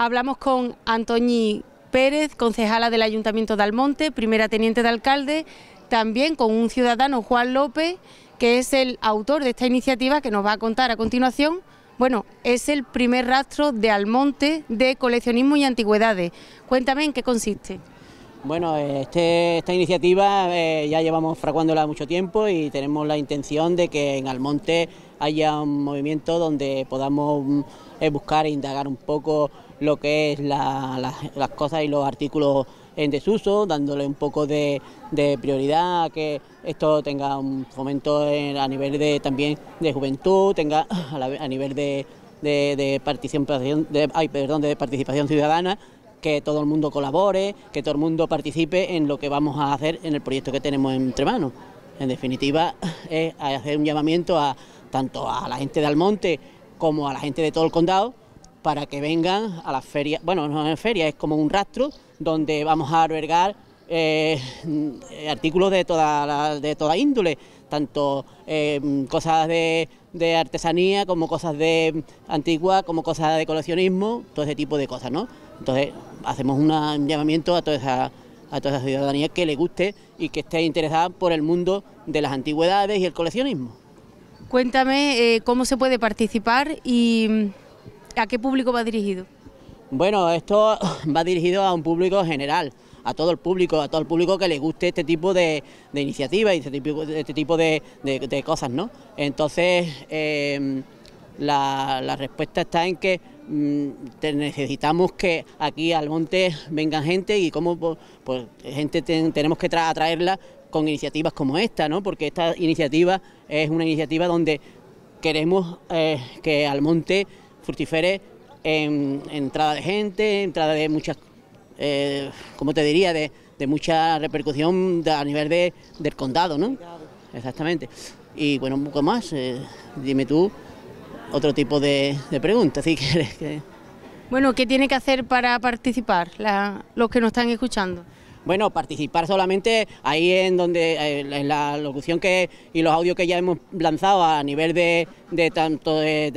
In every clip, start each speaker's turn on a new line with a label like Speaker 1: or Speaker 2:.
Speaker 1: Hablamos con Antoñi Pérez, concejala del Ayuntamiento de Almonte, primera teniente de alcalde, también con un ciudadano, Juan López, que es el autor de esta iniciativa que nos va a contar a continuación. Bueno, es el primer rastro de Almonte de coleccionismo y antigüedades. Cuéntame en qué consiste.
Speaker 2: Bueno, este, esta iniciativa eh, ya llevamos fraguándola mucho tiempo y tenemos la intención de que en Almonte haya un movimiento donde podamos mm, es buscar e indagar un poco lo que es las cosas y los artículos en desuso, dándole un poco de, prioridad a que esto tenga un fomento a nivel de también de juventud, tenga a, nivel de, de, participación, de, perdón, de participación ciudadana, que todo el mundo colabore, que todo el mundo participe en lo que vamos a hacer en el proyecto que tenemos entre manos. En definitiva, es hacer un llamamiento a tanto a la gente de Almonte como a la gente de todo el condado, para que vengan a las ferias. bueno, no es feria, es como un rastro donde vamos a albergar eh, mm, artículos de toda, de toda índole, tanto eh, cosas de, artesanía como cosas de mm, antigua, como cosas de coleccionismo, todo ese tipo de cosas, ¿no? Entonces hacemos un llamamiento a toda a toda esa ciudadanía que le guste y que esté interesada por el mundo de las antigüedades
Speaker 1: y el coleccionismo. Cuéntame eh, cómo se puede participar y mm, a qué público va dirigido.
Speaker 2: Bueno, esto va dirigido a un público general, a todo el público, a todo el público que le guste este tipo de, iniciativas y este tipo, este de, cosas, Entonces, em, la, respuesta está en que mm, necesitamos que aquí al monte vengan gente y como pues, gente tenemos que atraerla con iniciativas como esta, ¿no? porque esta iniciativa es una iniciativa donde queremos eh, que Almonte fructifere en entrada de gente, entrada de muchas, eh, como te diría, de, mucha repercusión a nivel de, del condado, ¿no? Exactamente. Y bueno, un poco más, eh, dime tú otro tipo de, preguntas, si quieres. Que...
Speaker 1: Bueno, ¿qué tiene que hacer para participar los que nos están escuchando?
Speaker 2: Bueno, participar solamente ahí en donde eh, la locución que y los audios que ya hemos lanzado a nivel de, tanto de,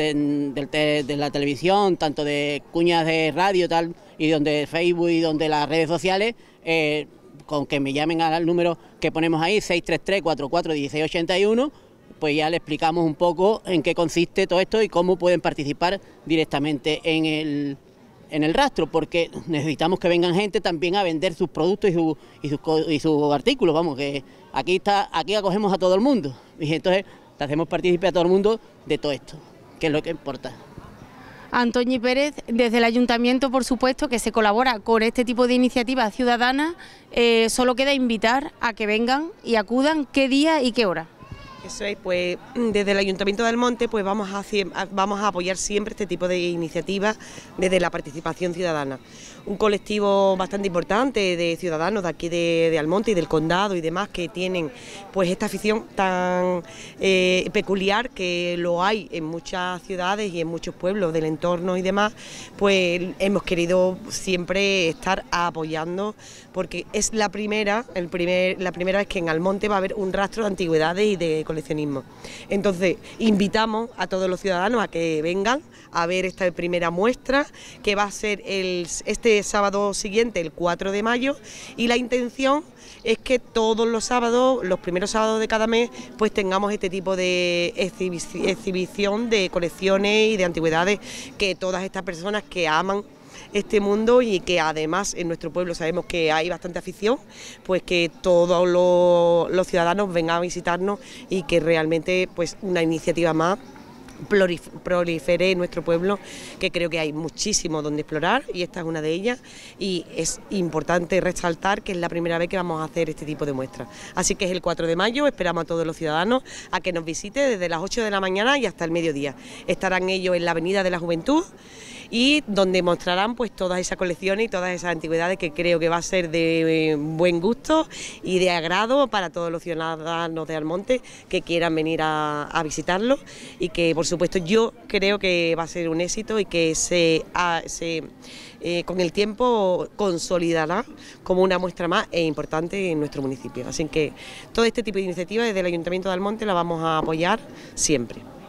Speaker 2: la televisión, tanto de cuñas de radio tal y donde Facebook y donde las redes sociales. Eh, con que me llamen al número que ponemos ahí, 633-44-1681, pues ya le explicamos un poco en qué consiste todo esto y cómo pueden participar directamente en el, en el rastro, porque necesitamos que vengan gente también a vender sus productos y, sus, y artículos, vamos, que aquí, está, aquí acogemos a todo el mundo. Y entonces te hacemos partícipe a todo el mundo de todo esto, que es lo que importa.
Speaker 1: Antonio Pérez, desde el Ayuntamiento, por supuesto, que se colabora con este tipo de iniciativas ciudadanas, eh, solo queda invitar a que vengan y acudan qué día y qué hora.
Speaker 3: Eso pues mm, desde el Ayuntamiento de Almonte pues vamos a, vamos a apoyar siempre este tipo de iniciativas desde la participación ciudadana. Un colectivo bastante importante de ciudadanos de aquí de, Almonte y del condado y demás que tienen pues esta afición tan eh, peculiar que lo hay en muchas ciudades y en muchos pueblos del entorno y demás, pues hemos querido siempre estar apoyando porque es la primera, el primer, la primera vez que en Almonte va a haber un rastro de antigüedades y de coleccionismo. Entonces, invitamos a todos los ciudadanos a que vengan a ver esta primera muestra, que va a ser este sábado siguiente, el 4 de mayo, y la intención es que todos los sábados, los primeros sábados de cada mes, pues tengamos este tipo de exhibición de colecciones y de antigüedades que todas estas personas que aman este mundo y que además en nuestro pueblo sabemos que hay bastante afición, pues que todos los, ciudadanos vengan a visitarnos y que realmente pues una iniciativa más prolifere en nuestro pueblo, que creo que hay muchísimo donde explorar y esta es una de ellas. Y es importante resaltar que es la primera vez que vamos a hacer este tipo de muestras. Así que es el 4 de mayo, esperamos a todos los ciudadanos a que nos visite desde las 8 de la mañana y hasta el mediodía. Estarán ellos en la Avenida de la Juventud y donde mostrarán pues todas esas colecciones y todas esas antigüedades que creo que va a ser de eh, buen gusto y de agrado para todos los ciudadanos de Almonte que quieran venir a, visitarlo y que por supuesto yo creo que va a ser un éxito y que se, eh, con el tiempo consolidará como una muestra más e importante en nuestro municipio. Así que todo este tipo de iniciativas desde el Ayuntamiento de Almonte la vamos a apoyar siempre.